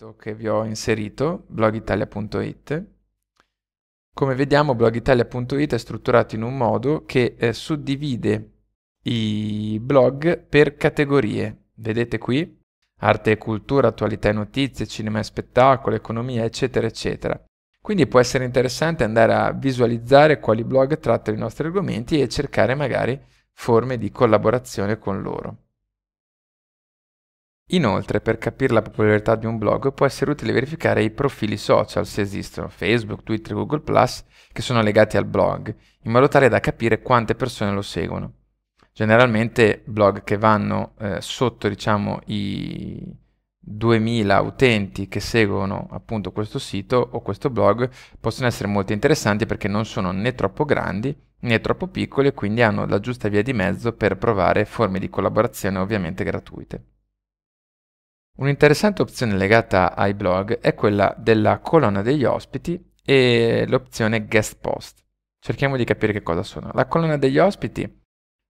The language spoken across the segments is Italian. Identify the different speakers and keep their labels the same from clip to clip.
Speaker 1: sito che vi ho inserito, blogitalia.it. Come vediamo blogitalia.it è strutturato in un modo che eh, suddivide i blog per categorie. Vedete qui? Arte e cultura, attualità e notizie, cinema e spettacolo, economia, eccetera, eccetera. Quindi può essere interessante andare a visualizzare quali blog trattano i nostri argomenti e cercare magari forme di collaborazione con loro. Inoltre, per capire la popolarità di un blog può essere utile verificare i profili social, se esistono Facebook, Twitter, Google ⁇ che sono legati al blog, in modo tale da capire quante persone lo seguono. Generalmente blog che vanno eh, sotto diciamo, i 2000 utenti che seguono appunto questo sito o questo blog possono essere molto interessanti perché non sono né troppo grandi né troppo piccoli e quindi hanno la giusta via di mezzo per provare forme di collaborazione ovviamente gratuite. Un'interessante opzione legata ai blog è quella della colonna degli ospiti e l'opzione guest post. Cerchiamo di capire che cosa sono. La colonna degli ospiti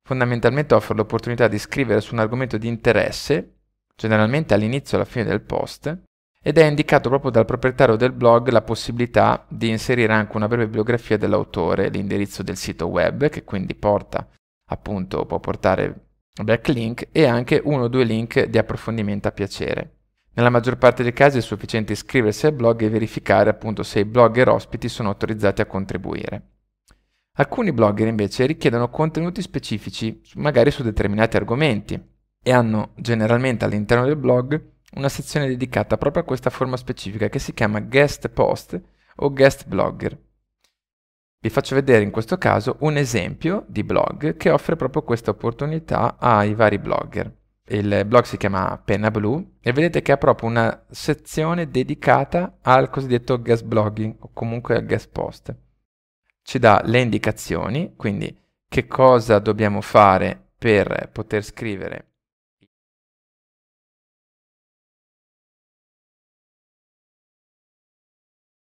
Speaker 1: fondamentalmente offre l'opportunità di scrivere su un argomento di interesse, generalmente all'inizio e alla fine del post, ed è indicato proprio dal proprietario del blog la possibilità di inserire anche una breve biografia dell'autore, l'indirizzo del sito web, che quindi porta appunto può portare backlink e anche uno o due link di approfondimento a piacere. Nella maggior parte dei casi è sufficiente iscriversi al blog e verificare appunto se i blogger ospiti sono autorizzati a contribuire. Alcuni blogger invece richiedono contenuti specifici, magari su determinati argomenti, e hanno generalmente all'interno del blog una sezione dedicata proprio a questa forma specifica che si chiama guest post o guest blogger. Vi faccio vedere in questo caso un esempio di blog che offre proprio questa opportunità ai vari blogger. Il blog si chiama Penna Blu e vedete che ha proprio una sezione dedicata al cosiddetto guest blogging o comunque al guest post. Ci dà le indicazioni, quindi che cosa dobbiamo fare per poter scrivere